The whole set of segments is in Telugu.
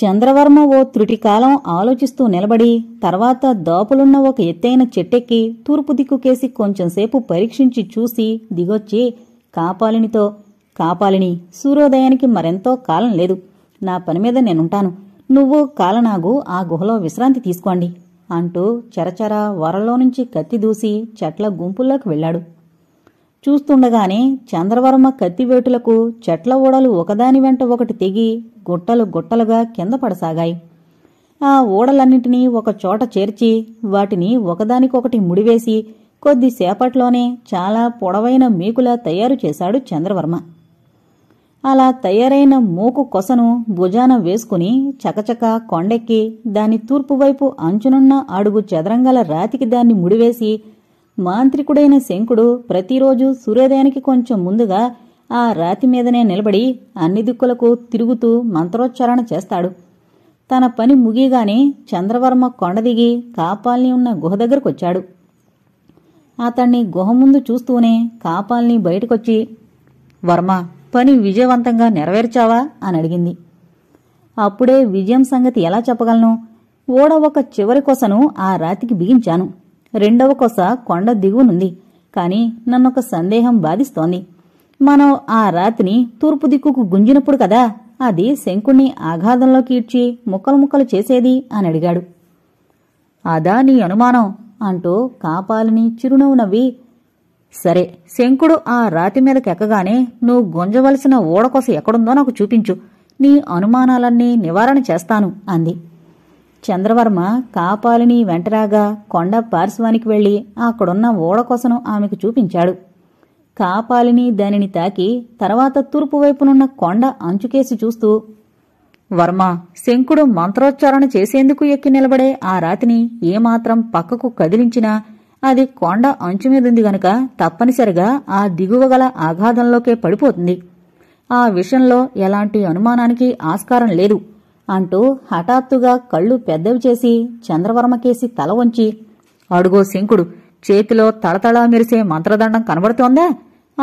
చంద్రవర్మ ఓ త్రుటికాలం ఆలోచిస్తూ నిలబడి తర్వాత దోపులున్న ఒక ఎత్తైన చెట్టెక్కి తూర్పు దిక్కుకేసి కొంచెంసేపు పరీక్షించి చూసి దిగొచ్చి కాపాలినితో కాపాలిని సూర్యోదయానికి మరెంతో కాలం లేదు నా పని మీద నేనుంటాను నువ్వు కాలనాగు ఆ గుహలో విశ్రాంతి తీసుకోండి అంటూ చెరచెర వరలో నుంచి కత్తి దూసి చెట్ల గుంపుల్లోకి వెళ్ళాడు చూస్తుండగానే చంద్రవర్మ కత్తివేటులకు చెట్ల ఊడలు ఒకదాని వెంట ఒకటి తెగి గుట్టలు గుట్టలుగా కింద పడసాగాయి ఆ ఊడలన్నింటినీ ఒక చోట చేర్చి వాటిని ఒకదానికొకటి ముడివేసి కొద్దిసేపట్లోనే చాలా పొడవైన మీకులా తయారు చేశాడు చంద్రవర్మ అలా తయారైన మూకు కొసను భుజాన వేసుకుని చకచక కొండెక్కి దాని తూర్పువైపు అంచునున్న అడుగు చదరంగల రాతికి దాన్ని ముడివేసి మాంత్రికుడైన శంకుడు ప్రతిరోజు సూర్యోదయానికి కొంచెం ముందుగా ఆ రాతి మీదనే నిలబడి అన్ని దిక్కులకు తిరుగుతూ మంత్రోచ్చారణ చేస్తాడు తన పని ముగియగానే చంద్రవర్మ కొండదిగి కాపాల్ని ఉన్న గుహ దగ్గరకొచ్చాడు అతన్ని గుహ ముందు చూస్తూనే కాపాల్ని బయటకొచ్చి వర్మ పని విజయవంతంగా నెరవేర్చావా అని అడిగింది అప్పుడే విజయం సంగతి ఎలా చెప్పగలను ఓడ ఒక చివరి కొసను ఆ రాతికి బిగించాను రెండవ కొస కొండ దిగునుంది కాని నన్నొక సందేహం బాధిస్తోంది మనం ఆ రాతిని తూర్పు దిక్కుకు గుంజినప్పుడు కదా అది శంకుణ్ణి ఆఘాతంలోకి ఈడ్చి ముక్కలు ముక్కలు చేసేది అని అడిగాడు అదా నీ అనుమానం అంటూ కాపాలని చిరునవ్వు నవ్వి సరే శంకుడు ఆ రాతి మీదకెక్కగానే నువ్వు గుంజవలసిన ఓడకొస ఎక్కడుందో నాకు చూపించు నీ అనుమానాలన్నీ నివారణ చేస్తాను అంది చంద్రవర్మ కాపాలిని వెంటరాగా కొండ పార్శ్వానికి వెళ్లి అక్కడున్న ఓడకొసను ఆమెకు చూపించాడు కాపాలిని దానిని తాకి తర్వాత తూర్పు వైపునున్న కొండ అంచుకేసి చూస్తూ వర్మ శంకుడు మంత్రోచ్చారణ చేసేందుకు ఎక్కి నిలబడే ఆ రాతిని ఏమాత్రం పక్కకు కదిలించినా అది కొండ అంచు మీదుంది గనుక తప్పనిసరిగా ఆ దిగువగల ఆఘాతంలోకే పడిపోతుంది ఆ విషయంలో ఎలాంటి అనుమానానికి ఆస్కారం లేదు అంటూ హఠాత్తుగా కళ్ళు పెద్దవి చేసి చంద్రవర్మకేసి తల వంచి అడుగో శంకుడు చేతిలో తళతళా మెరిసే మంత్రదండం కనబడుతోందా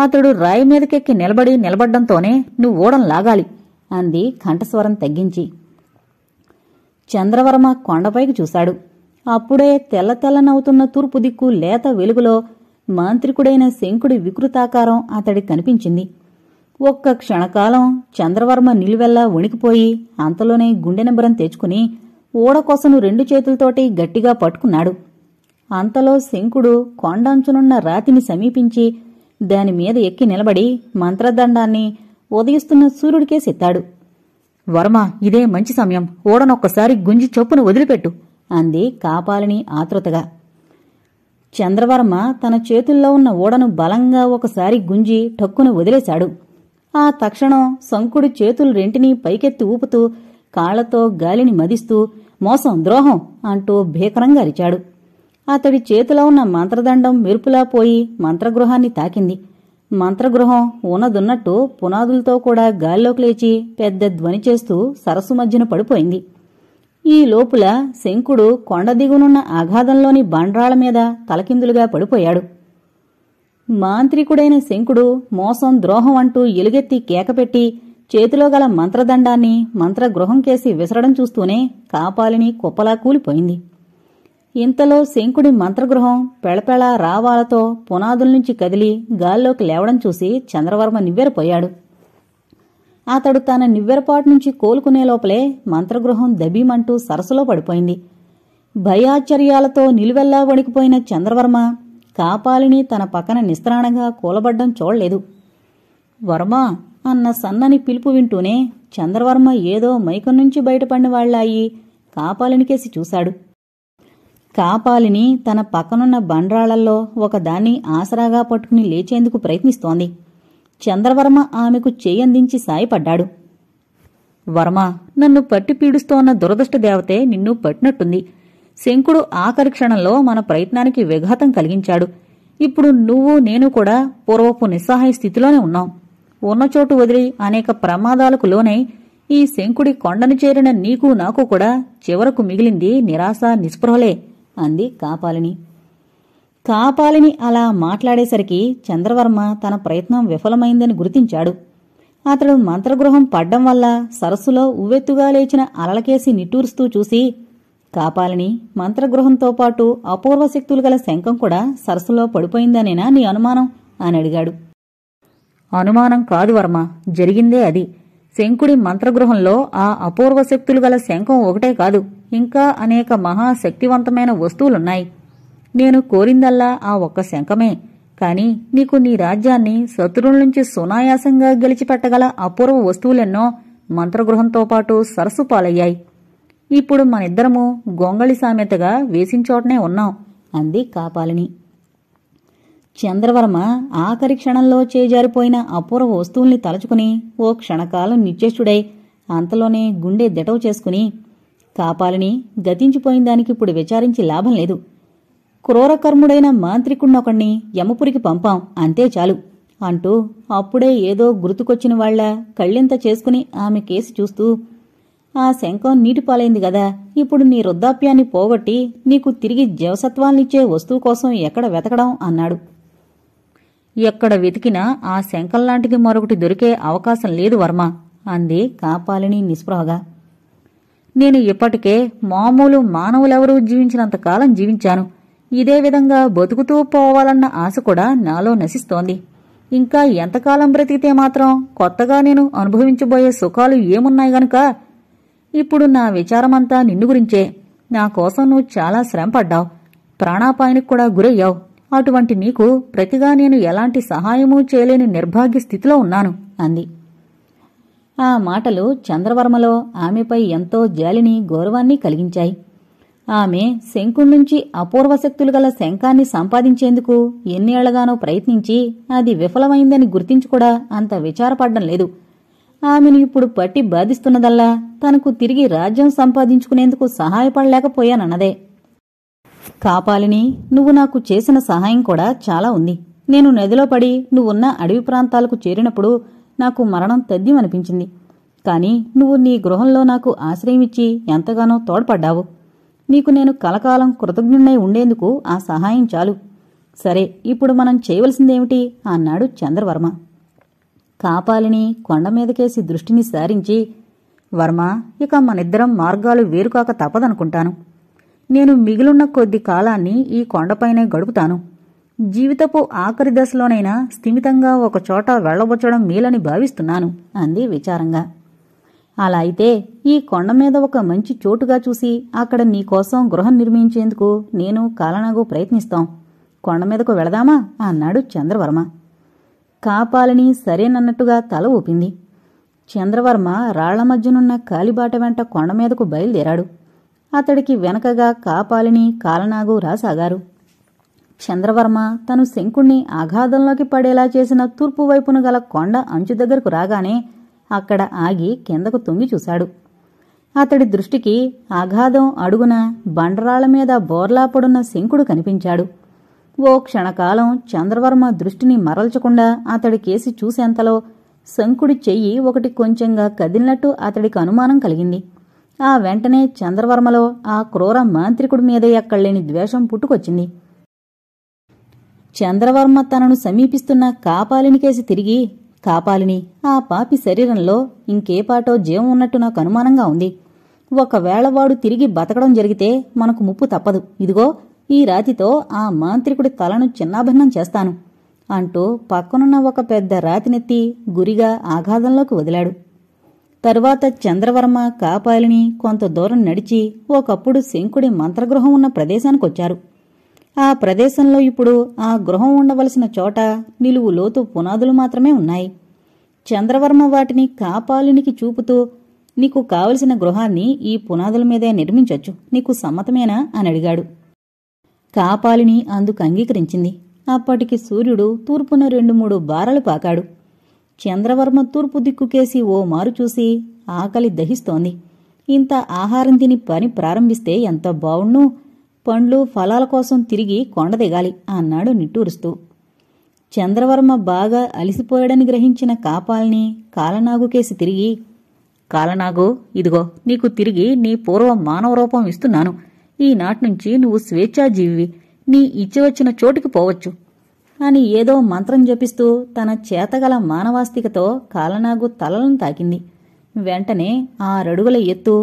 అతడు రాయి మీదకెక్కి నిలబడి నిలబడ్డంతోనే నువ్వు ఓడం లాగాలి అంది కంఠస్వరం తగ్గించి చంద్రవర్మ కొండపైకి చూశాడు అప్పుడే తెల్ల తెల్లనవుతున్న తూర్పు దిక్కు లేత వెలుగులో మాంత్రికుడైన శంకుడి వికృతాకారం అతడికి కనిపించింది ఒక్క క్షణకాలం చంద్రవర్మ నిలువెల్లా వణికిపోయి అంతలోనే గుండె నెంబరం తెచ్చుకుని ఊడకొసను రెండు చేతులతోటి గట్టిగా పట్టుకున్నాడు అంతలో శంకుడు కొండంచునున్న రాతిని సమీపించి దానిమీద ఎక్కి నిలబడి మంత్రదండాన్ని ఉదయిస్తున్న సూర్యుడికేసెత్తాడు వర్మ ఇదే మంచి సమయం ఓడనొక్కసారి గుంజి చొప్పును వదిలిపెట్టు అంది కాపాలిని ఆతృతగా చంద్రవర్మ తన చేతుల్లో ఉన్న ఓడను బలంగా ఒకసారి గుంజి ఠక్కున వదిలేశాడు ఆ తక్షణం శంకుడు చేతులు రెంటినీ పైకెత్తి ఊపుతూ కాళ్లతో గాలిని మదిస్తూ మోసం ద్రోహం అంటూ భీకరంగా అరిచాడు అతడి చేతిలో ఉన్న మంత్రదండం మెరుపులా పోయి మంత్రగృహాన్ని తాకింది మంత్రగృహం ఉన్నదున్నట్టు పునాదులతో కూడా గాల్లోకి లేచి పెద్ద ధ్వని చేస్తూ సరస్సు మధ్యన పడిపోయింది ఈ లోపల శంకుడు కొండ దిగునున్న అగాధంలోని బండ్రాళ్ల మీద తలకిందులుగా పడిపోయాడు మాంత్రికుడైన శంకుడు మోసం ద్రోహం అంటూ ఎలుగెత్తి కేకపెట్టి చేతిలో గల మంత్రదండాన్ని మంత్రగృహం కేసి విసరడం చూస్తూనే కాపాలిని కుప్పలా కూలిపోయింది ఇంతలో శంకుడి మంత్రగృహం పెళపెళ రావాలతో పునాదుల నుంచి కదిలి గాల్లోకి లేవడం చూసి చంద్రవర్మ నివ్వెరపోయాడు అతడు తన నివ్వెరపాటు నుంచి కోలుకునే లోపలే మంత్రగృహం దబీమంటూ సరస్సులో పడిపోయింది భయాచర్యాలతో నిలువెల్లా వణికిపోయిన చంద్రవర్మ కాపాలిని తన పక్కన నిస్త్రాణంగా కూలబడ్డం చూడలేదు వర్మ అన్న సన్నని పిలుపు వింటూనే చంద్రవర్మ ఏదో మైకం నుంచి బయటపడిన కాపాలినికేసి చూశాడు కాపాలిని తన పక్కనున్న బండ్రాళ్లలో ఒకదాన్ని ఆసరాగా పట్టుకుని లేచేందుకు ప్రయత్నిస్తోంది చంద్రవర్మ ఆమెకు చేయందించి సాయపడ్డాడు వర్మ నన్ను పట్టి పీడుస్తోన్న దురదృష్ట దేవతే నిన్ను పట్టినట్టుంది శంకుడు ఆకర్షణలో మన ప్రయత్నానికి విఘాతం కలిగించాడు ఇప్పుడు నువ్వు నేను కూడా పూర్వపు నిస్సహాయ స్థితిలోనే ఉన్నాం ఉన్నచోటు వదిలి అనేక ప్రమాదాలకు లోనై ఈ శంకుడి కొండను చేరిన నీకు నాకు కూడా చివరకు మిగిలింది నిరాశ నిస్పృహలే అంది కాపాలిని కాపాలిని అలా మాట్లాడేసరికి చంద్రవర్మ తన ప్రయత్నం విఫలమైందని గుర్తించాడు అతడు మంత్రగృహం పడ్డం వల్ల సరస్సులో ఉవ్వెత్తుగా లేచిన అలలకేసి నిట్టూరుస్తూ చూసి కాపాలని మంత్రగృహంతో పాటు అపూర్వ శక్తులు గల శంఖం కూడా సరస్సులో పడిపోయిందనేనా నీ అనుమానం అని అడిగాడు అనుమానం కాదు వర్మ జరిగిందే అది శంకుడి మంత్రగృహంలో ఆ అపూర్వ శక్తులు గల శంఖం ఒకటే కాదు ఇంకా అనేక మహాశక్తివంతమైన వస్తువులున్నాయి నేను కోరిందల్లా ఆ ఒక్క శంఖమే కాని నీకు నీ రాజ్యాన్ని శత్రువుల నుంచి సునాయాసంగా గెలిచిపెట్టగల అపూర్వ వస్తువులెన్నో మంత్రగృహంతో పాటు సరస్సు పాలయ్యాయి ఇప్పుడు మనిద్దరము గొంగళి సామెతగా వేసించోటనే ఉన్నాం అంది కాపాలిని చంద్రవర్మ ఆఖరి క్షణంలో చేజారిపోయిన అపూర్వ వస్తువుల్ని తలుచుకుని ఓ క్షణకాలం నిశ్చేష్టుడై అంతలోనే గుండె దిటవ చేసుకుని కాపాలిని గతించిపోయిన దానికి ఇప్పుడు విచారించి లాభం లేదు క్రూరకర్ముడైన మాంత్రికుణ్ణొకణ్ణి యమపురికి పంపాం అంతే చాలు అంటూ అప్పుడే ఏదో గుర్తుకొచ్చిన వాళ్ల కళ్ళింత చేసుకుని ఆమె కేసి చూస్తూ ఆ శంఖం నీటిపాలైంది గదా ఇప్పుడు నీ వృద్ధాప్యాన్ని పోగొట్టి నీకు తిరిగి జీవసత్వాల్నిచ్చే వస్తువు కోసం ఎక్కడ వెతకడం అన్నాడు ఎక్కడ వెతికినా ఆ శంఖంలాంటిది మరొకటి దొరికే అవకాశం లేదు వర్మ అంది కాపాలిని నిస్పృహగా నేను ఇప్పటికే మామూలు మానవులెవరూ జీవించినంతకాలం జీవించాను ఇదే విధంగా బతుకుతూ పోవాలన్న ఆశ కూడా నాలో నశిస్తోంది ఇంకా ఎంతకాలం బ్రతికితే మాత్రం కొత్తగా నేను అనుభవించబోయే సుఖాలు ఏమున్నాయి గనుక ఇప్పుడు నా విచారమంతా నిన్ను గురించే నా కోసం నువ్వు చాలా శ్రమ పడ్డావు ప్రాణాపాయానికి కూడా గురయ్యావు అటువంటి నీకు ప్రతిగా నేను ఎలాంటి సహాయమూ చేయలేని నిర్భాగ్య స్థితిలో ఉన్నాను అంది ఆ మాటలు చంద్రవర్మలో ఆమెపై ఎంతో జాలిని గౌరవాన్ని కలిగించాయి ఆమె శంకుణ్ణుంచి అపూర్వశక్తులు గల శంఖాన్ని సంపాదించేందుకు ఎన్నేళ్లగానో ప్రయత్నించి అది విఫలమైందని గుర్తించి కూడా అంత విచారపడ్డం లేదు ఆమెను ఇప్పుడు పట్టి బాధిస్తున్నదల్లా తనకు తిరిగి రాజ్యం సంపాదించుకునేందుకు సహాయపడలేకపోయానన్నదే కాపాలిని నువ్వు నాకు చేసిన సహాయం కూడా చాలా ఉంది నేను నదిలో పడి నువ్వున్న అడవి ప్రాంతాలకు చేరినప్పుడు నాకు మరణం తథ్యమనిపించింది కానీ నువ్వు నీ గృహంలో నాకు ఆశ్రయమిచ్చి ఎంతగానో తోడ్పడ్డావు నీకు నేను కలకాలం కృతజ్ఞుణ్ణై ఉండేందుకు ఆ సహాయం చాలు సరే ఇప్పుడు మనం చేయవలసిందేమిటి అన్నాడు చంద్రవర్మ కాపాలిని కొండమీదకేసి దృష్టిని సారించి వర్మ ఇక మనిద్దరం మార్గాలు వేరుకాక తప్పదనుకుంటాను నేను మిగిలున్న కొద్ది కాలాన్ని ఈ కొండపైనే గడుపుతాను జీవితపు ఆఖరి దశలోనైనా స్థిమితంగా ఒకచోట వెళ్లబొచ్చడం మేలని భావిస్తున్నాను అంది విచారంగా అలా అయితే ఈ కొండ మీద ఒక మంచి చోటుగా చూసి అక్కడ నీకోసం గృహం నిర్మించేందుకు నేను కాలనాగు ప్రయత్నిస్తాం కొండ మీదకు వెళదామా అన్నాడు చంద్రవర్మ కాపాలని సరేనన్నట్టుగా తల ఊపింది చంద్రవర్మ రాళ్ల మధ్యనున్న కాలిబాట వెంట కొండ మీదకు బయలుదేరాడు అతడికి వెనకగా కాపాలిని కాలనాగు రాసాగారు చంద్రవర్మ తను శంకుణ్ణి ఆఘాతంలోకి పడేలా చేసిన తూర్పు వైపున గల కొండ అంచు దగ్గరకు రాగానే అక్కడ ఆగి కిందకు తొంగి చూశాడు అతడి దృష్టికి ఆఘాతం అడుగున బండరాళ్ల మీద బోర్లా పడున్న శంకుడు కనిపించాడు ఓ క్షణకాలం చంద్రవర్మ దృష్టిని మరల్చకుండా అతడి కేసి చూసేంతలో శంకుడి చెయ్యి ఒకటి కొంచెంగా కదిలినట్టు అతడికి అనుమానం కలిగింది ఆ వెంటనే చంద్రవర్మలో ఆ క్రూర మాంత్రికుడి మీద ఎక్కడలేని ద్వేషం పుట్టుకొచ్చింది చంద్రవర్మ తనను సమీపిస్తున్న కాపాలిని కేసి తిరిగి కాపాలిని ఆ పాపి శరీరంలో ఇంకేపాటో జీవం ఉన్నట్టు నాకు అనుమానంగా ఉంది ఒకవేళ వాడు తిరిగి బతకడం జరిగితే మనకు ముప్పు తప్పదు ఇదిగో ఈ రాతితో ఆ మాంత్రికుడి తలను చిన్నాభిన్నం చేస్తాను అంటూ పక్కనున్న ఒక పెద్ద రాతినెత్తి గురిగా ఆఘాతంలోకి వదిలాడు తరువాత చంద్రవర్మ కాపాలిని కొంత దూరం నడిచి ఒకప్పుడు శంకుడి మంత్రగృహం ఉన్న ప్రదేశానికొచ్చారు ఆ ప్రదేశంలో ఇప్పుడు ఆ గృహం ఉండవలసిన చోట నిలువు లోతు పునాదులు మాత్రమే ఉన్నాయి చంద్రవర్మ వాటిని కాపాలినికి చూపుతూ నీకు కావలసిన గృహాన్ని ఈ పునాదుల మీదే నిర్మించొచ్చు నీకు సమ్మతమేనా అని అడిగాడు కాపాలిని అందుకు అంగీకరించింది అప్పటికి సూర్యుడు తూర్పున రెండు మూడు బారలు పాకాడు చంద్రవర్మ తూర్పు దిక్కుకేసి ఓ మారు చూసి ఆకలి దహిస్తోంది ఇంత ఆహారం తిని పని ప్రారంభిస్తే ఎంత బావుణ్ణు పండ్లు ఫలాల కోసం తిరిగి కొండ దిగాలి అన్నాడు నిట్టూరుస్తూ చంద్రవర్మ బాగా అలిసిపోయాడని గ్రహించిన కాపాల్ని కాలనాగుకేసి తిరిగి కాలనాగు ఇదిగో నీకు తిరిగి నీ పూర్వ మానవ రూపం ఇస్తున్నాను ఈనాటి నుంచి నువ్వు స్వేచ్ఛాజీవి నీ ఇచ్చవచ్చిన చోటుకి పోవచ్చు అని ఏదో మంత్రం జపిస్తూ తన చేతగల మానవాస్తికతో కాలనాగు తలలను తాకింది వెంటనే ఆ రడుగుల ఎత్తు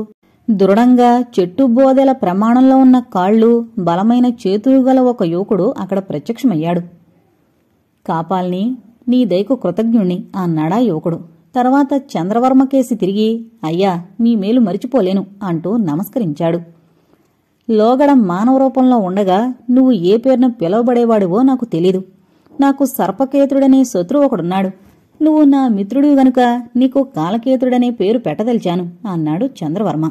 దృఢంగా చెట్టు బోదెల ప్రమాణంలో ఉన్న కాళ్ళు బలమైన చేతులు గల ఒక యువకుడు అక్కడ ప్రత్యక్షమయ్యాడు కాపాల్ని నీ దయకు కృతజ్ఞుణ్ణి అన్నాడా యువకుడు తర్వాత చంద్రవర్మకేసి తిరిగి అయ్యా మీ మేలు మరిచిపోలేను అంటూ నమస్కరించాడు లోగడ మానవ రూపంలో ఉండగా నువ్వు ఏ పేరును పిలవబడేవాడివో నాకు తెలీదు నాకు సర్పకేతుడనే శత్రువు ఒకడున్నాడు నువ్వు నా మిత్రుడు గనుక నీకు కాలకేతుడనే పేరు పెట్టదలిచాను అన్నాడు చంద్రవర్మ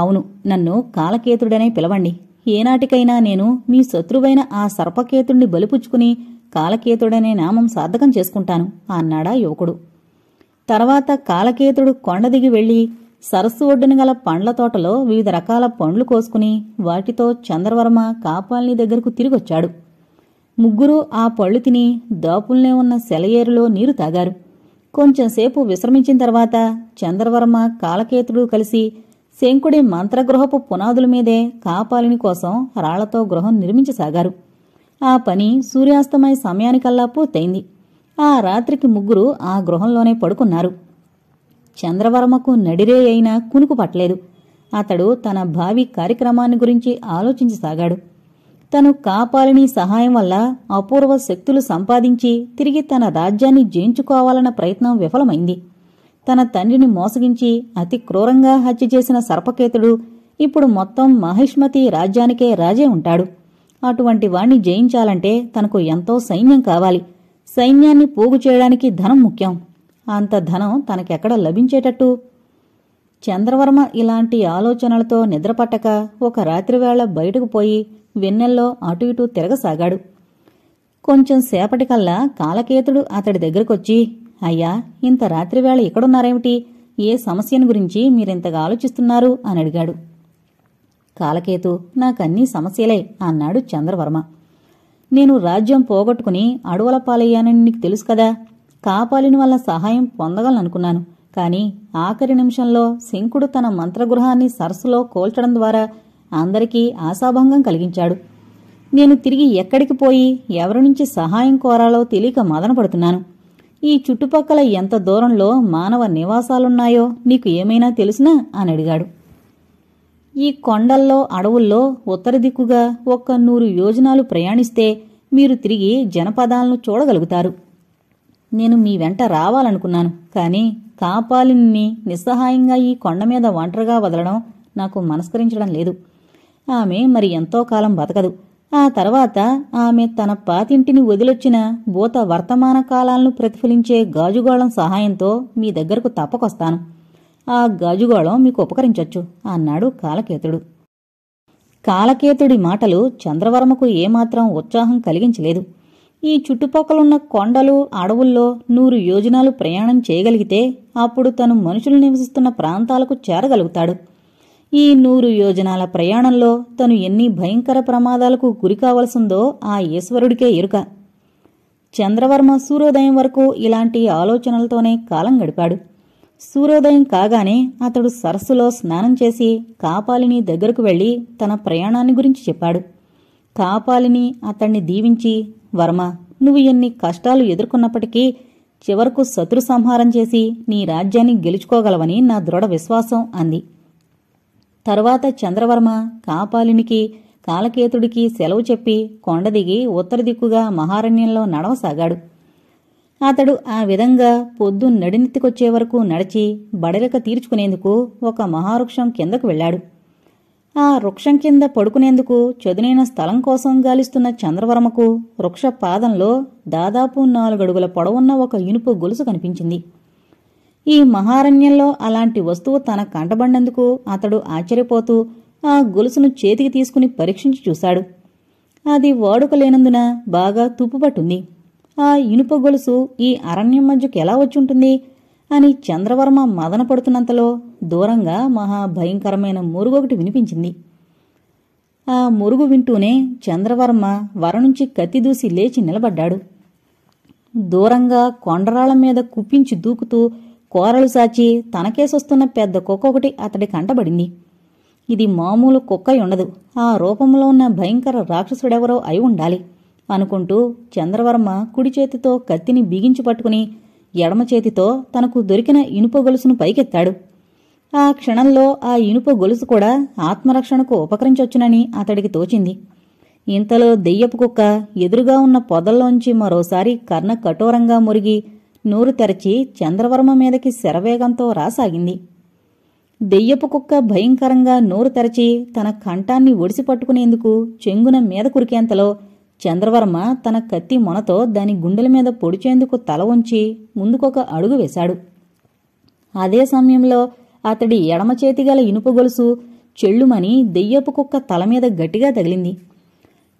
అవును నన్ను కాలకేతుడనే పిలవండి ఏనాటికైనా నేను మీ శత్రువైన ఆ సర్పకేతుడిని బలిపుచ్చుకుని కాలకేతుడనే నామం సార్థకం చేసుకుంటాను అన్నాడా యువకుడు తర్వాత కాలకేతుడు కొండ దిగి వెళ్ళి సరస్సు ఒడ్డున గల పండ్ల తోటలో వివిధ రకాల పండ్లు కోసుకుని వాటితో చంద్రవర్మ కాపాలిని దగ్గరకు తిరిగొచ్చాడు ముగ్గురు ఆ పళ్ళు తిని దాపుల్నే ఉన్న సెలయేరులో నీరు తాగారు కొంచెంసేపు విశ్రమించిన తర్వాత చంద్రవర్మ కాలకేతుడు కలిసి శంకుడి మంత్రగృహపు పునాదుల మీదే కాపాలిని కోసం రాళ్లతో గృహం నిర్మించసాగారు ఆ పని సూర్యాస్తమయ సమయానికల్లా పూర్తయింది ఆ రాత్రికి ముగ్గురు ఆ గృహంలోనే పడుకున్నారు చంద్రవర్మకు నడిరే అయినా కునుకు పట్టలేదు అతడు తన భావి కార్యక్రమాన్ని గురించి ఆలోచించసాగాడు తను కాపాలని సహాయం వల్ల అపూర్వ శక్తులు సంపాదించి తిరిగి తన రాజ్యాన్ని జయించుకోవాలన్న ప్రయత్నం విఫలమైంది తన తండ్రిని మోసగించి అతి క్రూరంగా హత్య చేసిన సర్పకేతుడు ఇప్పుడు మొత్తం మహిష్మతి రాజ్యానికే రాజే ఉంటాడు అటువంటి వాణ్ణి జయించాలంటే తనకు ఎంతో సైన్యం కావాలి సైన్యాన్ని పోగు చేయడానికి ధనం ముఖ్యం అంత ధనం తనకెక్కడ లభించేటట్టు చంద్రవర్మ ఇలాంటి ఆలోచనలతో నిద్రపట్టక ఒక రాత్రివేళ బయటకు పోయి వెన్నెల్లో అటు ఇటు తిరగసాగాడు కొంచెం సేపటికల్లా కాలకేతుడు అతడి దగ్గరకొచ్చి అయ్యా ఇంత రాత్రివేళ ఇక్కడున్నారేమిటి ఏ సమస్యను గురించి మీరింతగా ఆలోచిస్తున్నారు అని అడిగాడు కాలకేతు నాకన్నీ సమస్యలే అన్నాడు చంద్రవర్మ నేను రాజ్యం పోగొట్టుకుని అడవుల పాలయ్యానని నీకు తెలుసు కదా కాపాలిని వల్ల సహాయం పొందగలనుకున్నాను కానీ ఆఖరి నిమిషంలో శంకుడు తన మంత్రగృహాన్ని సరస్సులో కోల్చడం ద్వారా అందరికీ ఆశాభంగం కలిగించాడు నేను తిరిగి ఎక్కడికి పోయి ఎవరి నుంచి సహాయం కోరాలో తెలియక మదనపడుతున్నాను ఈ చుట్టుపక్కల ఎంత దూరంలో మానవ నివాసాలున్నాయో నీకు ఏమైనా తెలుసునా అని అడిగాడు ఈ కొండల్లో అడవుల్లో ఉత్తర దిక్కుగా ఒక్క నూరు యోజనాలు ప్రయాణిస్తే మీరు తిరిగి జనపదాలను చూడగలుగుతారు నేను మీ వెంట రావాలనుకున్నాను కానీ కాపాలిని నిస్సహాయంగా ఈ కొండ మీద ఒంటరిగా వదలడం నాకు మనస్కరించడం లేదు ఆమె మరి ఎంతో కాలం బతకదు ఆ తర్వాత ఆమె తన పాతింటిని వదిలొచ్చిన భూత వర్తమాన కాలాలను ప్రతిఫలించే గాజుగోళం సహాయంతో మీ దగ్గరకు తప్పకొస్తాను ఆ గాజుగోళం మీకు ఉపకరించొచ్చు అన్నాడు కాలకేతుడు కాలకేతుడి మాటలు చంద్రవర్మకు ఏమాత్రం ఉత్సాహం కలిగించలేదు ఈ చుట్టుపక్కలున్న కొండలు అడవుల్లో నూరు యోజనాలు ప్రయాణం చేయగలిగితే అప్పుడు తను మనుషులు నివసిస్తున్న ప్రాంతాలకు చేరగలుగుతాడు ఈ నూరు యోజనాల ప్రయాణంలో తను ఎన్ని భయంకర ప్రమాదాలకు గురి కావలసిందో ఆ ఈశ్వరుడికే ఎరుక చంద్రవర్మ సూర్యోదయం వరకు ఇలాంటి ఆలోచనలతోనే కాలం గడిపాడు సూర్యోదయం కాగానే అతడు సరస్సులో స్నానం చేసి కాపాలిని దగ్గరకు వెళ్లి తన ప్రయాణాన్ని గురించి చెప్పాడు కాపాలిని అతణ్ణి దీవించి వర్మ నువ్వు ఎన్ని కష్టాలు ఎదుర్కొన్నప్పటికీ చివరకు శత్రు సంహారం చేసి నీ రాజ్యాన్ని గెలుచుకోగలవని నా దృఢ విశ్వాసం అంది తరువాత చంద్రవర్మ కాపాలినికి కాలకేతుడికి సెలవు చెప్పి కొండ దిగి ఉత్తర దిక్కుగా మహారణ్యంలో నడవసాగాడు అతడు ఆ విధంగా పొద్దు నడినెత్తికొచ్చే వరకు నడిచి బడలిక తీర్చుకునేందుకు ఒక మహావృక్షం కిందకు వెళ్ళాడు ఆ వృక్షం కింద పడుకునేందుకు చదునైన స్థలం కోసం గాలిస్తున్న చంద్రవర్మకు వృక్ష పాదంలో దాదాపు నాలుగడుగుల పొడవున్న ఒక ఇనుపు గొలుసు కనిపించింది ఈ మహారణ్యంలో అలాంటి వస్తువు తన కంటబడినందుకు అతడు ఆశ్చర్యపోతూ ఆ గొలుసును చేతికి తీసుకుని పరీక్షించి చూశాడు అది వాడుక లేనందున బాగా తుప్పుపట్టుంది ఆ ఇనుప గొలుసు ఈ అరణ్యం మధ్యకు ఎలా వచ్చుంటుంది అని చంద్రవర్మ మదన పడుతున్నంతలో దూరంగా మహా భయంకరమైన మురుగొకటి వినిపించింది ఆ మురుగు వింటూనే చంద్రవర్మ వర నుంచి కత్తిదూసి లేచి నిలబడ్డాడు దూరంగా కొండరాళ్ల మీద కుప్పించి దూకుతూ కోరలు సాచి తనకేసొస్తున్న పెద్ద కుక్క ఒకటి అతడి కంటబడింది ఇది మామూలు కుక్క ఉండదు ఆ రూపంలో ఉన్న భయంకర రాక్షసుడెవరో అయి ఉండాలి అనుకుంటూ చంద్రవర్మ కుడి చేతితో కత్తిని బిగించి పట్టుకుని ఎడమ చేతితో తనకు దొరికిన ఇనుప గొలుసును పైకెత్తాడు ఆ క్షణంలో ఆ ఇనుప గొలుసు కూడా ఆత్మరక్షణకు ఉపకరించొచ్చునని అతడికి తోచింది ఇంతలో దెయ్యపు కుక్క ఎదురుగా ఉన్న పొదల్లోంచి మరోసారి కర్ణ కఠోరంగా మురిగి నోరు తెరచి చంద్రవర్మ మీదకి శరవేగంతో రాసాగింది దెయ్యపు కుక్క భయంకరంగా నోరు తెరచి తన కంఠాన్ని ఒడిసి పట్టుకునేందుకు చెంగున మీద కురికేంతలో చంద్రవర్మ తన కత్తి మొనతో దాని గుండెల మీద పొడిచేందుకు తల ఉంచి ముందుకొక అడుగు వేశాడు అదే సమయంలో అతడి ఎడమ చేతి గల ఇనుప గొలుసు చెళ్ళుమని దెయ్యపు కుక్క తల మీద గట్టిగా తగిలింది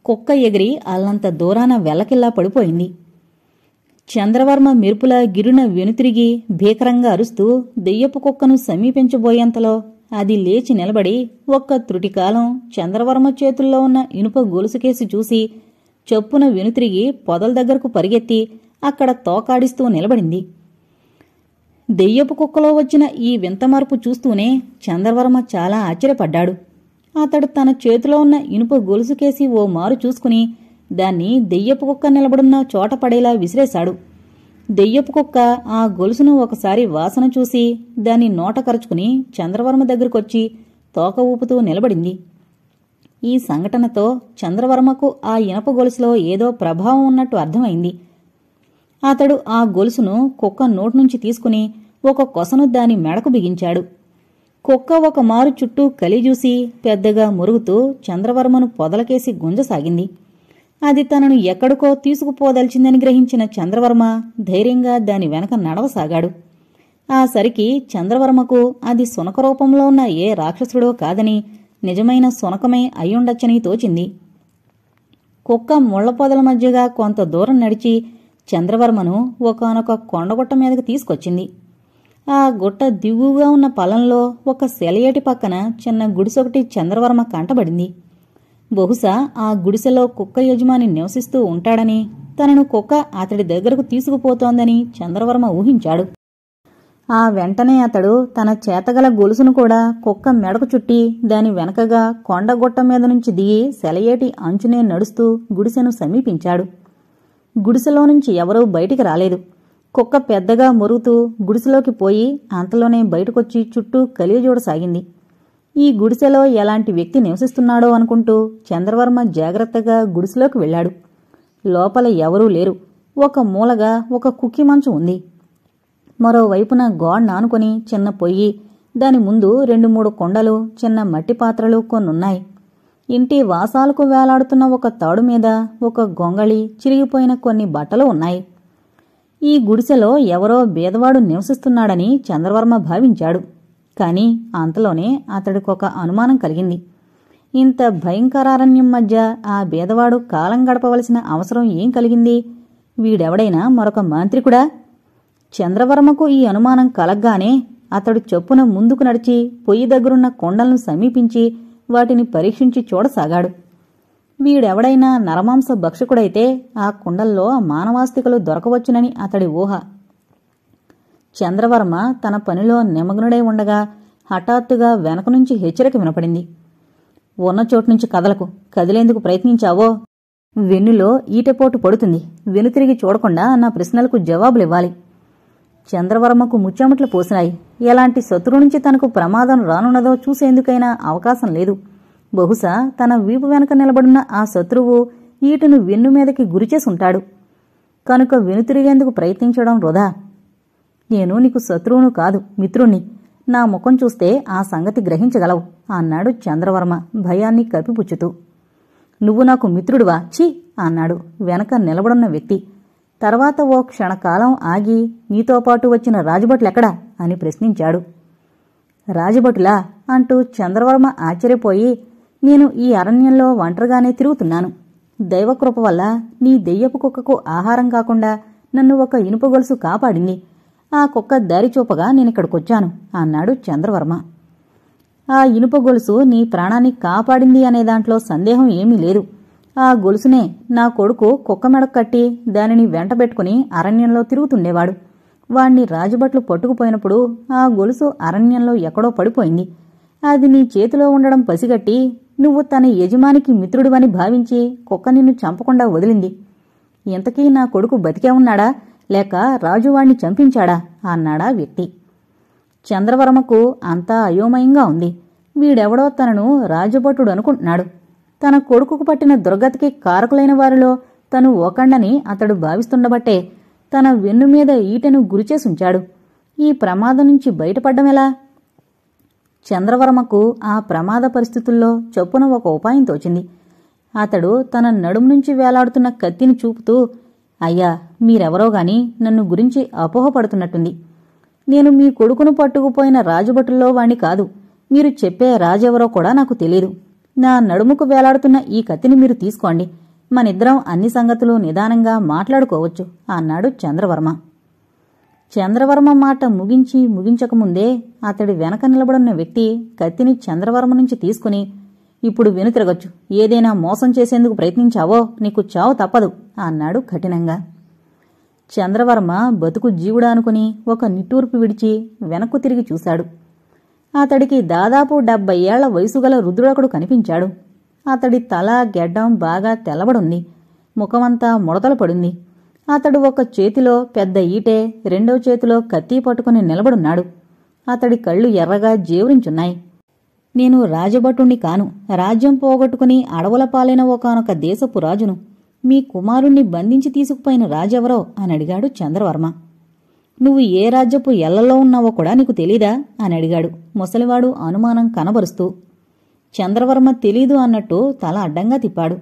కుక్క ఎగిరి అల్లంత దూరాన వెల్లకిల్లా పడిపోయింది చంద్రవర్మ మెరుపుల గిరున వెనుతిరిగి భీకరంగా అరుస్తూ దెయ్యపు కుక్కను సమీపించబోయేంతలో అది లేచి నిలబడి ఒక్క త్రుటికాలం చంద్రవర్మ చేతుల్లో ఉన్న ఇనుప గొలుసుకేసి చూసి చొప్పున వెనుతిరిగి పొదల దగ్గరకు పరిగెత్తి అక్కడ తోకాడిస్తూ నిలబడింది దెయ్యపు కుక్కలో వచ్చిన ఈ వింత మార్పు చూస్తూనే చంద్రవర్మ చాలా ఆశ్చర్యపడ్డాడు అతడు తన చేతిలో ఉన్న ఇనుప గొలుసుకేసి ఓ మారు చూసుకుని దాన్ని దెయ్యపు కుక్క నిలబడున్న చోట పడేలా విసిరేశాడు దెయ్యపు కుక్క ఆ గొలుసును ఒకసారి వాసన చూసి దాన్ని నోట కరుచుకుని చంద్రవర్మ దగ్గరకొచ్చి తోక ఊపుతూ నిలబడింది ఈ సంఘటనతో చంద్రవర్మకు ఆ ఇనప గొలుసులో ఏదో ప్రభావం ఉన్నట్టు అర్థమైంది అతడు ఆ గొలుసును కుక్క నోటి నుంచి తీసుకుని ఒక కొసను దాని మెడకు బిగించాడు కుక్క ఒక మారు చుట్టూ కలిజూసి పెద్దగా మురుగుతూ చంద్రవర్మను పొదలకేసి గుంజసాగింది అది తనను ఎక్కడికో తీసుకుపోదలిచిందని గ్రహించిన చంద్రవర్మ ధైర్యంగా దాని వెనక నడవసాగాడు ఆ సరికి చంద్రవర్మకు అది సునకరూపంలో రూపంలో ఉన్న ఏ రాక్షసుడో కాదని నిజమైన సునకమే అయ్యుండొచ్చని తోచింది కుక్క ముళ్లపొదల మధ్యగా కొంత దూరం నడిచి చంద్రవర్మను ఒకనొక కొండగుట్ట మీదకి తీసుకొచ్చింది ఆ గుట్ట దిగువుగా ఉన్న పొలంలో ఒక సెలయేటి పక్కన చిన్న గుడిసొకటి చంద్రవర్మ కంటబడింది బహుశా ఆ గుడిసెలో కుక్క యజమాని నివసిస్తూ ఉంటాడని తనను కుక్క అతడి దగ్గరకు తీసుకుపోతోందని చంద్రవర్మ ఊహించాడు ఆ వెంటనే అతడు తన చేతగల గొలుసును కూడా కుక్క మెడకు చుట్టి దాని వెనకగా కొండగుట్ట మీద నుంచి దిగి సెలయేటి అంచునే నడుస్తూ గుడిసెను సమీపించాడు గుడిసెలో నుంచి ఎవరూ బయటికి రాలేదు కుక్క పెద్దగా మొరుగుతూ గుడిసెలోకి పోయి అంతలోనే బయటకొచ్చి చుట్టూ కలియజూడసాగింది ఈ గుడిసెలో ఎలాంటి వ్యక్తి నివసిస్తున్నాడో అనుకుంటూ చంద్రవర్మ జాగ్రత్తగా గుడిసెలోకి వెళ్ళాడు లోపల ఎవరూ లేరు ఒక మూలగా ఒక కుక్కి మంచం ఉంది మరోవైపున గోడ్ నానుకొని చిన్న పొయ్యి దాని ముందు రెండు మూడు కొండలు చిన్న మట్టి పాత్రలు కొన్నున్నాయి ఇంటి వాసాలకు వేలాడుతున్న ఒక తాడు మీద ఒక గొంగళి చిరిగిపోయిన కొన్ని బట్టలు ఉన్నాయి ఈ గుడిసెలో ఎవరో బీదవాడు నివసిస్తున్నాడని చంద్రవర్మ భావించాడు కాని అంతలోనే అతడికొక అనుమానం కలిగింది ఇంత భయంకరారణ్యం మధ్య ఆ బీదవాడు కాలం గడపవలసిన అవసరం ఏం కలిగింది వీడెవడైనా మరొక మాంత్రికుడా చంద్రవర్మకు ఈ అనుమానం కలగ్గానే అతడు చొప్పున ముందుకు నడిచి పొయ్యి దగ్గరున్న కొండలను సమీపించి వాటిని పరీక్షించి చూడసాగాడు వీడెవడైనా నరమాంస భక్షకుడైతే ఆ కుండల్లో మానవాస్తికలు దొరకవచ్చునని అతడి ఊహ చంద్రవర్మ తన పనిలో నిమగ్నుడై ఉండగా హఠాత్తుగా వెనక నుంచి హెచ్చరిక వినపడింది ఉన్న చోటు నుంచి కదలకు కదిలేందుకు ప్రయత్నించావో వెన్నులో ఈటపోటు పడుతుంది వెనుతిరిగి చూడకుండా నా ప్రశ్నలకు జవాబులివ్వాలి చంద్రవర్మకు ముచ్చెమట్లు పోసినాయి ఎలాంటి శత్రు నుంచి తనకు ప్రమాదం రానున్నదో చూసేందుకైనా అవకాశం లేదు బహుశా తన వీపు వెనక నిలబడిన ఆ శత్రువు ఈటును వెన్ను మీదకి గురిచేసుంటాడు కనుక వెనుతిరిగేందుకు ప్రయత్నించడం వృధా నేను నీకు శత్రువును కాదు మిత్రుణ్ణి నా ముఖం చూస్తే ఆ సంగతి గ్రహించగలవు అన్నాడు చంద్రవర్మ భయాన్ని కప్పిపుచ్చుతూ నువ్వు నాకు మిత్రుడువా ఛీ అన్నాడు వెనక నిలబడున్న వ్యక్తి తర్వాత ఓ క్షణకాలం ఆగి నీతో పాటు వచ్చిన రాజభటులెక్కడా అని ప్రశ్నించాడు రాజభటులా అంటూ చంద్రవర్మ ఆశ్చర్యపోయి నేను ఈ అరణ్యంలో ఒంటరిగానే తిరుగుతున్నాను దైవకృప వల్ల నీ దెయ్యపు కుక్కకు ఆహారం కాకుండా నన్ను ఒక ఇనుప గొలుసు కాపాడింది ఆ కుక్క దారి చూపగా నేనిక్కడికొచ్చాను అన్నాడు చంద్రవర్మ ఆ ఇనుప గొలుసు నీ ప్రాణాన్ని కాపాడింది అనే దాంట్లో సందేహం ఏమీ లేదు ఆ గొలుసునే నా కొడుకు కుక్క మెడకు కట్టి దానిని వెంటబెట్టుకుని అరణ్యంలో తిరుగుతుండేవాడు వాణ్ణి రాజుబట్లు పట్టుకుపోయినప్పుడు ఆ గొలుసు అరణ్యంలో ఎక్కడో పడిపోయింది అది నీ చేతిలో ఉండడం పసిగట్టి నువ్వు తన యజమానికి మిత్రుడివని భావించి కుక్క నిన్ను చంపకుండా వదిలింది ఇంతకీ నా కొడుకు బతికే ఉన్నాడా లేక రాజువాణ్ణి చంపించాడా అన్నాడా వ్యక్తి చంద్రవర్మకు అంతా అయోమయంగా ఉంది వీడెవడో తనను రాజభటుడు అనుకుంటున్నాడు తన కొడుకుకు పట్టిన దుర్గతికి కారకులైన వారిలో తను ఓకండని అతడు భావిస్తుండబట్టే తన వెన్ను మీద ఈటెను గురిచేసుంచాడు ఈ ప్రమాదం నుంచి బయటపడ్డమెలా చంద్రవర్మకు ఆ ప్రమాద పరిస్థితుల్లో చొప్పున ఒక ఉపాయం తోచింది అతడు తన నడుము నుంచి వేలాడుతున్న కత్తిని చూపుతూ అయ్యా మీరెవరో గాని నన్ను గురించి అపోహపడుతున్నట్టుంది నేను మీ కొడుకును పట్టుకుపోయిన రాజుభటుల్లో వాణ్ణి కాదు మీరు చెప్పే రాజెవరో కూడా నాకు తెలియదు నా నడుముకు వేలాడుతున్న ఈ కత్తిని మీరు తీసుకోండి మనిద్దరం అన్ని సంగతులు నిదానంగా మాట్లాడుకోవచ్చు అన్నాడు చంద్రవర్మ చంద్రవర్మ మాట ముగించి ముగించకముందే అతడి వెనక నిలబడున్న వ్యక్తి కత్తిని చంద్రవర్మ నుంచి తీసుకుని ఇప్పుడు వెనుతిరగొచ్చు ఏదైనా మోసం చేసేందుకు ప్రయత్నించావో నీకు చావు తప్పదు అన్నాడు కఠినంగా చంద్రవర్మ బతుకు జీవుడా అనుకుని ఒక నిట్టూర్పు విడిచి వెనక్కు తిరిగి చూశాడు అతడికి దాదాపు డెబ్బై ఏళ్ల వయసుగల రుద్రుడకుడు కనిపించాడు అతడి తల గెడ్డం బాగా తెల్లబడుంది ముఖమంతా ముడతలు పడింది అతడు ఒక చేతిలో పెద్ద ఈటే రెండో చేతిలో కత్తి పట్టుకుని నిలబడున్నాడు అతడి కళ్ళు ఎర్రగా జీవరించున్నాయి నేను రాజభటుణ్ణి కాను రాజ్యం పోగొట్టుకుని అడవుల పాలైన ఒకనొక దేశపు రాజును మీ కుమారుణ్ణి బంధించి తీసుకుపోయిన రాజెవరో అని అడిగాడు చంద్రవర్మ నువ్వు ఏ రాజ్యపు ఎల్లలో ఉన్నావో కూడా నీకు తెలీదా అని అడిగాడు ముసలివాడు అనుమానం కనబరుస్తూ చంద్రవర్మ తెలీదు అన్నట్టు తల అడ్డంగా తిప్పాడు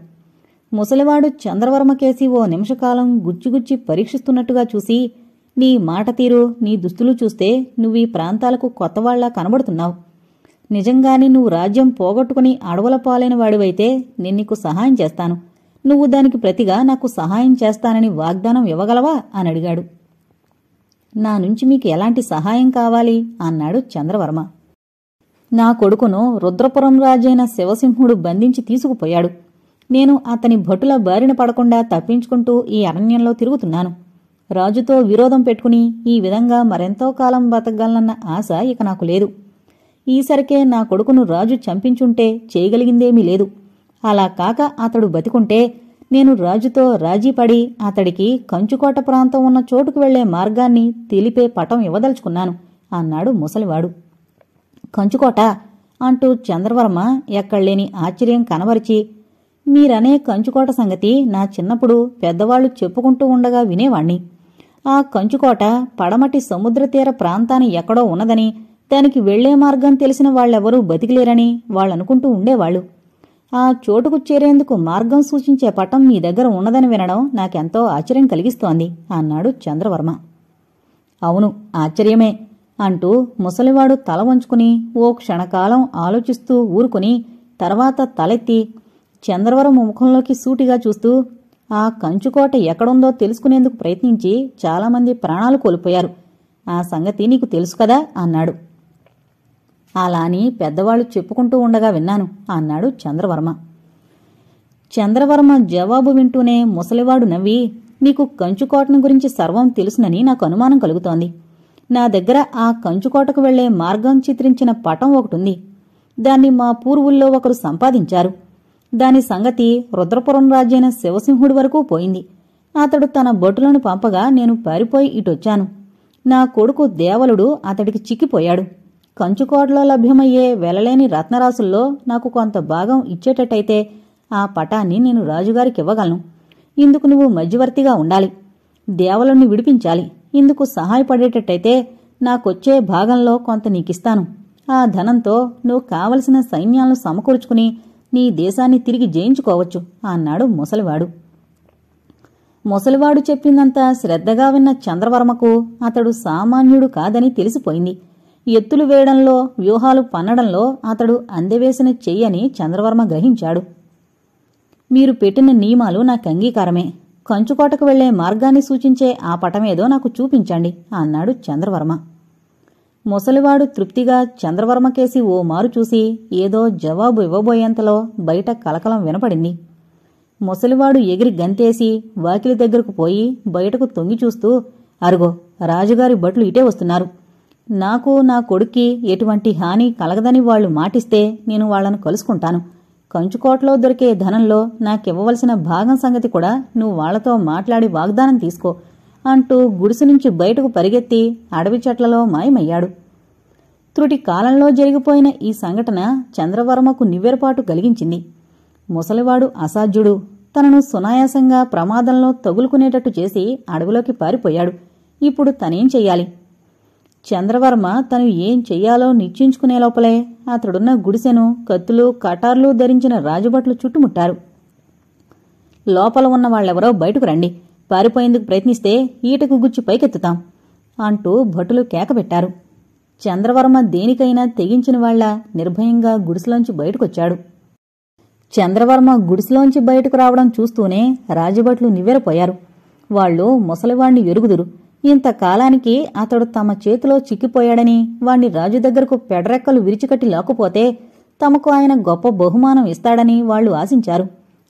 ముసలివాడు చంద్రవర్మకేసి ఓ నిమిషకాలం గుచ్చిగుచ్చి పరీక్షిస్తున్నట్టుగా చూసి నీ మాట తీరు నీ దుస్తులు చూస్తే నువ్వు ఈ ప్రాంతాలకు కొత్తవాళ్లా కనబడుతున్నావు నిజంగానే నువ్వు రాజ్యం పోగొట్టుకుని అడవుల పాలైన వాడివైతే నేను నీకు సహాయం చేస్తాను నువ్వు దానికి ప్రతిగా నాకు సహాయం చేస్తానని వాగ్దానం ఇవ్వగలవా అని అడిగాడు నా నుంచి మీకు ఎలాంటి సహాయం కావాలి అన్నాడు చంద్రవర్మ నా కొడుకును రుద్రపురం రాజైన శివసింహుడు బంధించి తీసుకుపోయాడు నేను అతని భటుల బారిన పడకుండా తప్పించుకుంటూ ఈ అరణ్యంలో తిరుగుతున్నాను రాజుతో విరోధం పెట్టుకుని ఈ విధంగా మరెంతో కాలం బతకగలనన్న ఆశ ఇక నాకు లేదు ఈసరికే నా కొడుకును రాజు చంపించుంటే చేయగలిగిందేమీ లేదు అలా కాక అతడు బతికుంటే నేను రాజుతో రాజీపడి అతడికి కంచుకోట ప్రాంతం ఉన్న చోటుకు వెళ్లే మార్గాన్ని తెలిపే పటం ఇవ్వదలుచుకున్నాను అన్నాడు ముసలివాడు కంచుకోట అంటూ చంద్రవర్మ ఎక్కడలేని ఆశ్చర్యం కనబరిచి మీరనే కంచుకోట సంగతి నా చిన్నప్పుడు పెద్దవాళ్లు చెప్పుకుంటూ ఉండగా వినేవాణ్ణి ఆ కంచుకోట పడమటి సముద్ర తీర ప్రాంతాన్ని ఎక్కడో ఉన్నదని దానికి వెళ్లే మార్గం తెలిసిన వాళ్ళెవరూ బతికిలేరని వాళ్ళనుకుంటూ ఉండేవాళ్ళు ఆ చోటుకు చేరేందుకు మార్గం సూచించే పటం మీ దగ్గర ఉన్నదని వినడం నాకెంతో ఆశ్చర్యం కలిగిస్తోంది అన్నాడు చంద్రవర్మ అవును ఆశ్చర్యమే అంటూ ముసలివాడు తల వంచుకుని ఓ క్షణకాలం ఆలోచిస్తూ ఊరుకుని తర్వాత తలెత్తి చంద్రవరం ముఖంలోకి సూటిగా చూస్తూ ఆ కంచుకోట ఎక్కడుందో తెలుసుకునేందుకు ప్రయత్నించి చాలామంది ప్రాణాలు కోల్పోయారు ఆ సంగతి నీకు తెలుసు కదా అన్నాడు అలా అని పెద్దవాళ్ళు చెప్పుకుంటూ ఉండగా విన్నాను అన్నాడు చంద్రవర్మ చంద్రవర్మ జవాబు వింటూనే ముసలివాడు నవ్వి నీకు కంచుకోటను గురించి సర్వం తెలుసునని నాకు అనుమానం కలుగుతోంది నా దగ్గర ఆ కంచుకోటకు వెళ్లే మార్గం చిత్రించిన పటం ఒకటుంది దాన్ని మా పూర్వుల్లో ఒకరు సంపాదించారు దాని సంగతి రుద్రపురం రాజైన శివసింహుడి వరకు పోయింది అతడు తన బొట్టులను పంపగా నేను పారిపోయి ఇటొచ్చాను నా కొడుకు దేవలుడు అతడికి చిక్కిపోయాడు కంచుకోటలో లభ్యమయ్యే వెలలేని రత్నరాసుల్లో నాకు కొంత భాగం ఇచ్చేటట్టయితే ఆ పటాన్ని నేను రాజుగారికి ఇవ్వగలను ఇందుకు నువ్వు మధ్యవర్తిగా ఉండాలి దేవలను విడిపించాలి ఇందుకు సహాయపడేటట్టయితే నాకొచ్చే భాగంలో కొంత నీకిస్తాను ఆ ధనంతో నువ్వు కావలసిన సైన్యాలను సమకూర్చుకుని నీ దేశాన్ని తిరిగి జయించుకోవచ్చు అన్నాడు ముసలివాడు ముసలివాడు చెప్పిందంతా శ్రద్ధగా విన్న చంద్రవర్మకు అతడు సామాన్యుడు కాదని తెలిసిపోయింది ఎత్తులు వేయడంలో వ్యూహాలు పన్నడంలో అతడు అందవేసిన చెయ్యని చంద్రవర్మ గ్రహించాడు మీరు పెట్టిన నియమాలు నాకు అంగీకారమే కంచుకోటకు వెళ్లే మార్గాన్ని సూచించే ఆ పటమేదో నాకు చూపించండి అన్నాడు చంద్రవర్మ ముసలివాడు తృప్తిగా చంద్రవర్మకేసి ఓ మారు చూసి ఏదో జవాబు ఇవ్వబోయేంతలో బయట కలకలం వినపడింది ముసలివాడు ఎగిరి గంతేసి వాకిలి దగ్గరకు పోయి బయటకు తొంగి చూస్తూ అరుగో రాజుగారి బట్లు ఇటే వస్తున్నారు నాకు నా కొడుక్కి ఎటువంటి హాని కలగదని వాళ్ళు మాటిస్తే నేను వాళ్లను కలుసుకుంటాను కంచుకోటలో దొరికే ధనంలో నాకివ్వవలసిన భాగం సంగతి కూడా నువ్వు వాళ్లతో మాట్లాడి వాగ్దానం తీసుకో అంటూ గుడిసె నుంచి బయటకు పరిగెత్తి అడవి చెట్లలో మాయమయ్యాడు త్రుటి కాలంలో జరిగిపోయిన ఈ సంఘటన చంద్రవర్మకు నివ్వెరపాటు కలిగించింది ముసలివాడు అసాధ్యుడు తనను సునాయాసంగా ప్రమాదంలో తగులుకునేటట్టు చేసి అడవిలోకి పారిపోయాడు ఇప్పుడు తనేం చెయ్యాలి చంద్రవర్మ తను ఏం చెయ్యాలో నిశ్చయించుకునే లోపలే అతడున్న గుడిసెను కత్తులు కటార్లు ధరించిన రాజుభట్లు చుట్టుముట్టారు లోపల ఉన్న వాళ్ళెవరో బయటకు రండి పారిపోయేందుకు ప్రయత్నిస్తే ఈటకు గుచ్చి పైకెత్తుతాం అంటూ భటులు కేకబెట్టారు చంద్రవర్మ దేనికైనా తెగించిన వాళ్ల నిర్భయంగా గుడిసెలోంచి బయటకొచ్చాడు చంద్రవర్మ గుడిసెలోంచి బయటకు రావడం చూస్తూనే రాజభట్లు నివ్వెరపోయారు వాళ్ళు ముసలివాణ్ణి ఎరుగుదురు ఇంతకాలానికి అతడు తమ చేతిలో చిక్కిపోయాడని వాణ్ణి రాజు దగ్గరకు పెడరెక్కలు విరిచికట్టి లాక్కుపోతే తమకు ఆయన గొప్ప బహుమానం ఇస్తాడని వాళ్లు ఆశించారు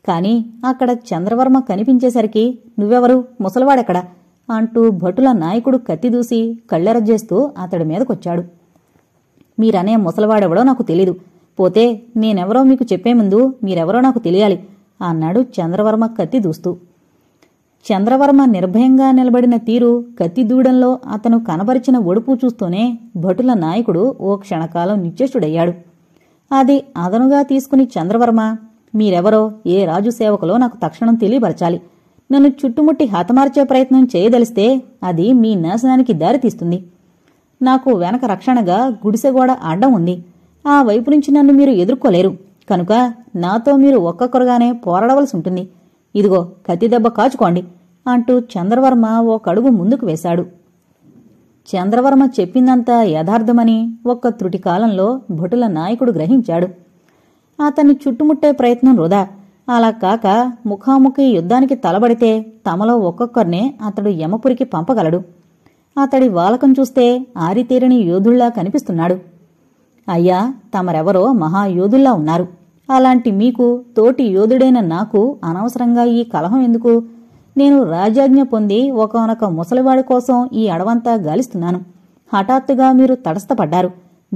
కాని అక్కడ చంద్రవర్మ కనిపించేసరికి నువ్వెవరు ముసలివాడెక్కడ అంటూ భటుల నాయకుడు కత్తిదూసి కళ్ళెరజేస్తూ అతడి మీదకొచ్చాడు మీరనే ముసలివాడెవడో నాకు తెలీదు పోతే నేనెవరో మీకు చెప్పే ముందు మీరెవరో నాకు తెలియాలి అన్నాడు చంద్రవర్మ కత్తి దూస్తూ చంద్రవర్మ నిర్భయంగా నిలబడిన తీరు కత్తిదూడంలో అతను కనబరిచిన ఒడుపు చూస్తూనే భటుల నాయకుడు ఓ క్షణకాలం నిత్యష్టుడయ్యాడు అది అదనుగా తీసుకుని చంద్రవర్మ మీరెవరో ఏ రాజు సేవకులో నాకు తక్షణం తెలియపరచాలి నన్ను చుట్టుముట్టి హతమార్చే ప్రయత్నం చేయదలిస్తే అది మీ నాశనానికి దారితీస్తుంది నాకు వెనక రక్షణగా గుడిసెగోడ అడ్డం ఉంది ఆ వైపు నుంచి నన్ను మీరు ఎదుర్కోలేరు కనుక నాతో మీరు ఒక్కొక్కరుగానే పోరాడవలసి ఉంటుంది ఇదిగో కత్తిదెబ్బ కాచుకోండి అంటూ చంద్రవర్మ కడుగు ముందుకు వేశాడు చంద్రవర్మ చెప్పిందంతా యథార్థమని ఒక్క త్రుటి కాలంలో భటుల నాయకుడు గ్రహించాడు అతన్ని చుట్టుముట్టే ప్రయత్నం వృధా అలా కాక ముఖాముఖి యుద్ధానికి తలబడితే తమలో ఒక్కొక్కరినే అతడు యమపురికి పంపగలడు అతడి వాలకం చూస్తే ఆరితేరిని యోధుళ్లా కనిపిస్తున్నాడు అయ్యా తమరెవరో మహాయోధుల్లా ఉన్నారు అలాంటి మీకు తోటి యోధుడైన నాకు అనవసరంగా ఈ కలహం ఎందుకు నేను రాజాజ్ఞ పొంది ఒకనొక ముసలివాడి కోసం ఈ అడవంతా గాలిస్తున్నాను హఠాత్తుగా మీరు తటస్థపడ్డారు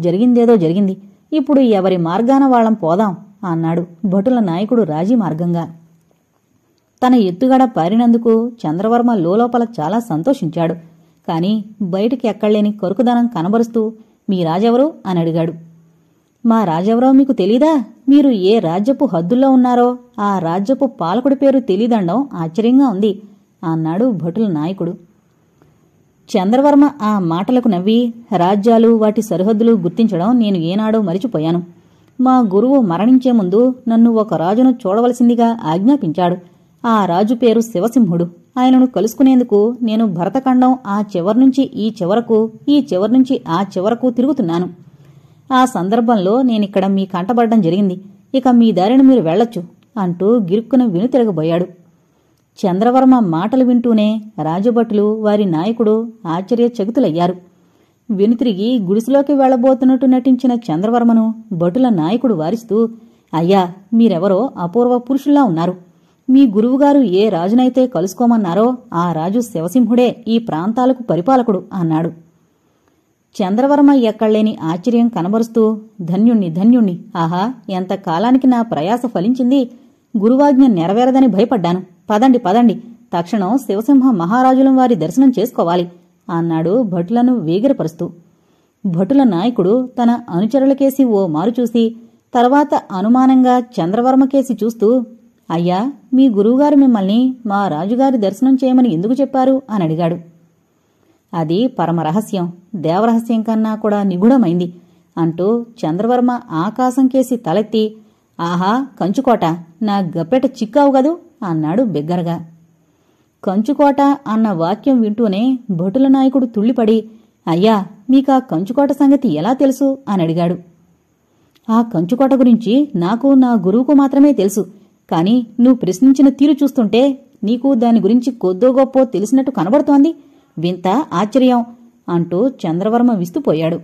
జరిగిందేదో జరిగింది ఇప్పుడు ఎవరి మార్గాన వాళ్ళం పోదాం అన్నాడు భటుల నాయకుడు రాజీ మార్గంగా తన ఎత్తుగడ పారినందుకు చంద్రవర్మ లోపల చాలా సంతోషించాడు కాని బయటికి ఎక్కడలేని కొరుకుదనం కనబరుస్తూ మీ రాజెవరు అని అడిగాడు మా రాజవరావు మీకు తెలీదా మీరు ఏ రాజ్యపు హద్దుల్లో ఉన్నారో ఆ రాజ్యపు పాలకుడి పేరు తెలీదండం ఆశ్చర్యంగా ఉంది అన్నాడు భటుల నాయకుడు చంద్రవర్మ ఆ మాటలకు నవ్వి రాజ్యాలు వాటి సరిహద్దులు గుర్తించడం నేను ఏనాడో మరిచిపోయాను మా గురువు మరణించే ముందు నన్ను ఒక రాజును చూడవలసిందిగా ఆజ్ఞాపించాడు ఆ రాజు పేరు శివసింహుడు ఆయనను కలుసుకునేందుకు నేను భరతఖండం ఆ చివరి నుంచి ఈ చివరకు ఈ చివరి నుంచి ఆ చివరకు తిరుగుతున్నాను ఆ సందర్భంలో నేనిక్కడ మీ కంటబడడం జరిగింది ఇక మీ దారిని మీరు వెళ్ళొచ్చు అంటూ గిరుక్కున తిరగబోయాడు చంద్రవర్మ మాటలు వింటూనే రాజభటులు వారి నాయకుడు ఆశ్చర్యచకితులయ్యారు వెనుతిరిగి గుడిసెలోకి వెళ్లబోతున్నట్టు నటించిన చంద్రవర్మను భటుల నాయకుడు వారిస్తూ అయ్యా మీరెవరో అపూర్వ పురుషుల్లా ఉన్నారు మీ గురువుగారు ఏ రాజునైతే కలుసుకోమన్నారో ఆ రాజు శివసింహుడే ఈ ప్రాంతాలకు పరిపాలకుడు అన్నాడు చంద్రవర్మ ఎక్కడలేని ఆశ్చర్యం కనబరుస్తూ ధన్యుణ్ణి ధన్యుణ్ణి ఆహా ఎంత కాలానికి నా ప్రయాస ఫలించింది గురువాజ్ఞ నెరవేరదని భయపడ్డాను పదండి పదండి తక్షణం శివసింహ మహారాజులం వారి దర్శనం చేసుకోవాలి అన్నాడు భటులను వేగిరపరుస్తూ భటుల నాయకుడు తన అనుచరులకేసి ఓ మారుచూసి తర్వాత అనుమానంగా చంద్రవర్మకేసి చూస్తూ అయ్యా మీ గురువుగారు మిమ్మల్ని మా రాజుగారి దర్శనం చేయమని ఎందుకు చెప్పారు అని అడిగాడు అది పరమరహస్యం దేవరహస్యం కన్నా కూడా నిగూఢమైంది అంటూ చంద్రవర్మ ఆకాశం కేసి తలెత్తి ఆహా కంచుకోట నా గప్పెట చిక్కావు అన్నాడు బిగ్గరగా కంచుకోట అన్న వాక్యం వింటూనే భటుల నాయకుడు తుళ్ళిపడి అయ్యా మీకా కంచుకోట సంగతి ఎలా తెలుసు అని అడిగాడు ఆ కంచుకోట గురించి నాకు నా గురువుకు మాత్రమే తెలుసు కాని నువ్వు ప్రశ్నించిన తీరు చూస్తుంటే నీకు దాని గురించి కొద్దో గొప్పో తెలిసినట్టు కనబడుతోంది వింత ఆశ్చర్యం అంటూ చంద్రవర్మ విస్తుపోయాడు